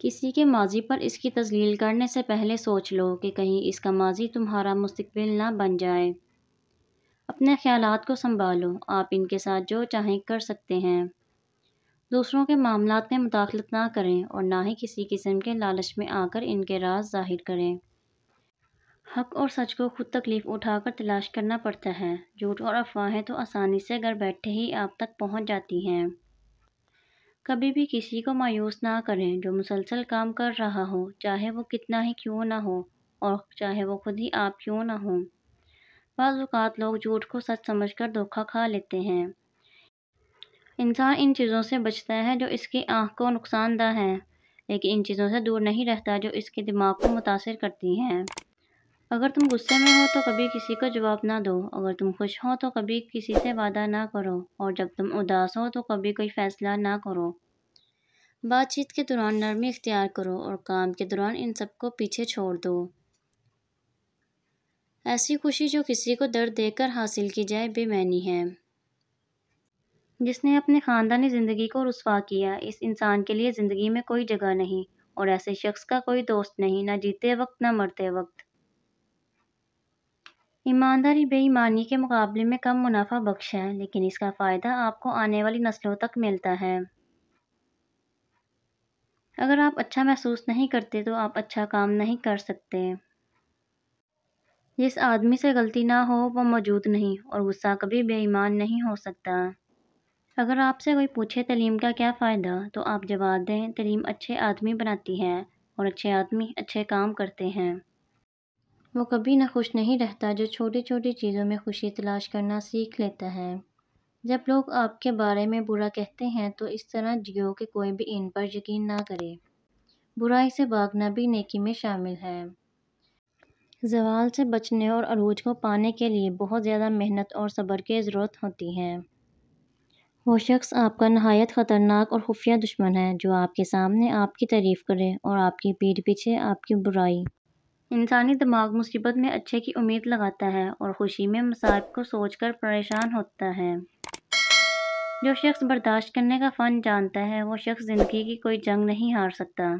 किसी के माजी पर इसकी तजलील करने से पहले सोच लो कि कहीं इसका माजी तुम्हारा मुस्तबिल ना बन जाए अपने ख्याल को संभालो आप इनके साथ जो चाहें कर सकते हैं दूसरों के मामला में मुदाखलत ना करें और ना ही किसी किस्म के लालच में आकर इनके राज जाहिर करें हक और सच को खुद तकलीफ़ उठाकर तलाश करना पड़ता है झूठ और अफवाहें तो आसानी से घर बैठे ही आप तक पहुंच जाती हैं कभी भी किसी को मायूस ना करें जो मुसलसल काम कर रहा हो चाहे वो कितना ही क्यों ना हो और चाहे वो खुद ही आप क्यों ना हो बाज़ात लोग झूठ को सच समझकर धोखा खा लेते हैं इंसान इन चीज़ों से बचता है जो इसकी आँख को नुकसानदह है लेकिन इन चीज़ों से दूर नहीं रहता जो इसके दिमाग को मुतासर करती हैं अगर तुम गुस्से में हो तो कभी किसी को जवाब ना दो अगर तुम खुश हो तो कभी किसी से वादा ना करो और जब तुम उदास हो तो कभी कोई फ़ैसला ना करो बातचीत के दौरान नरमी इख्तियार करो और काम के दौरान इन सबको पीछे छोड़ दो ऐसी खुशी जो किसी को दर्द देकर हासिल की जाए बेमैनी है जिसने अपने ख़ानदानी ज़िंदगी को रसवा किया इस इंसान के लिए ज़िंदगी में कोई जगह नहीं और ऐसे शख्स का कोई दोस्त नहीं ना जीते वक्त ना मरते वक्त ईमानदारी बेईमानी के मुकाबले में कम मुनाफा बख्श है लेकिन इसका फ़ायदा आपको आने वाली नस्लों तक मिलता है अगर आप अच्छा महसूस नहीं करते तो आप अच्छा काम नहीं कर सकते जिस आदमी से गलती ना हो वो मौजूद नहीं और गुस्सा कभी बेईमान नहीं हो सकता अगर आपसे कोई पूछे तलीम का क्या फ़ायदा तो आप जवाब दें तलीम अच्छे आदमी बनाती है और अच्छे आदमी अच्छे काम करते हैं वो कभी ना खुश नहीं रहता जो छोटी छोटी चीज़ों में खुशी तलाश करना सीख लेता है जब लोग आपके बारे में बुरा कहते हैं तो इस तरह जियो कि कोई भी इन पर यकीन ना करे बुराई से भागना भी नेकी में शामिल है जवाल से बचने और अरूज को पाने के लिए बहुत ज़्यादा मेहनत और सब्र की ज़रूरत होती है वो शख्स आपका नहायत ख़तरनाक और खुफिया दुश्मन है जो आपके सामने आपकी तारीफ़ करे और आपकी पीठ पीछे आपकी बुराई इंसानी दिमाग मुसीबत में अच्छे की उम्मीद लगाता है और खुशी में मसाइब को सोचकर परेशान होता है जो शख्स बर्दाश्त करने का फ़न जानता है वो शख्स ज़िंदगी की कोई जंग नहीं हार सकता